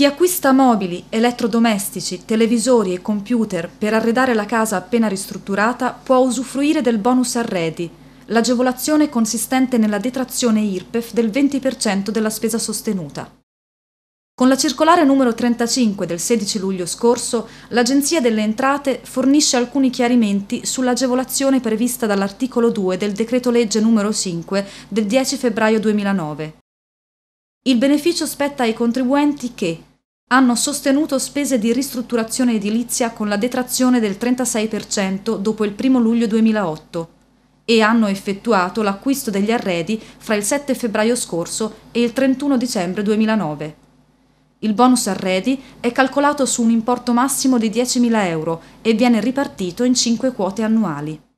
Chi acquista mobili, elettrodomestici, televisori e computer per arredare la casa appena ristrutturata può usufruire del bonus arredi, l'agevolazione consistente nella detrazione IRPEF del 20% della spesa sostenuta. Con la circolare numero 35 del 16 luglio scorso, l'Agenzia delle Entrate fornisce alcuni chiarimenti sull'agevolazione prevista dall'articolo 2 del decreto legge numero 5 del 10 febbraio 2009. Il beneficio spetta ai contribuenti che hanno sostenuto spese di ristrutturazione edilizia con la detrazione del 36% dopo il 1 luglio 2008 e hanno effettuato l'acquisto degli arredi fra il 7 febbraio scorso e il 31 dicembre 2009. Il bonus arredi è calcolato su un importo massimo di 10.000 euro e viene ripartito in 5 quote annuali.